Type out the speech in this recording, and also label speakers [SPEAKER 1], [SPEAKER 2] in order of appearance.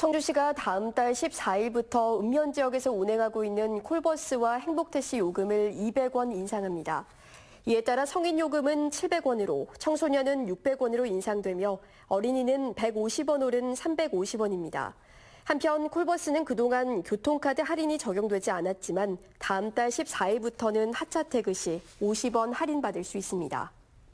[SPEAKER 1] 청주시가 다음 달 14일부터 읍면 지역에서 운행하고 있는 콜버스와 행복택시 요금을 200원 인상합니다. 이에 따라 성인 요금은 700원으로, 청소년은 600원으로 인상되며 어린이는 150원 오른 350원입니다. 한편 콜버스는 그동안 교통카드 할인이 적용되지 않았지만 다음 달 14일부터는 하차 태그 시 50원 할인받을 수 있습니다.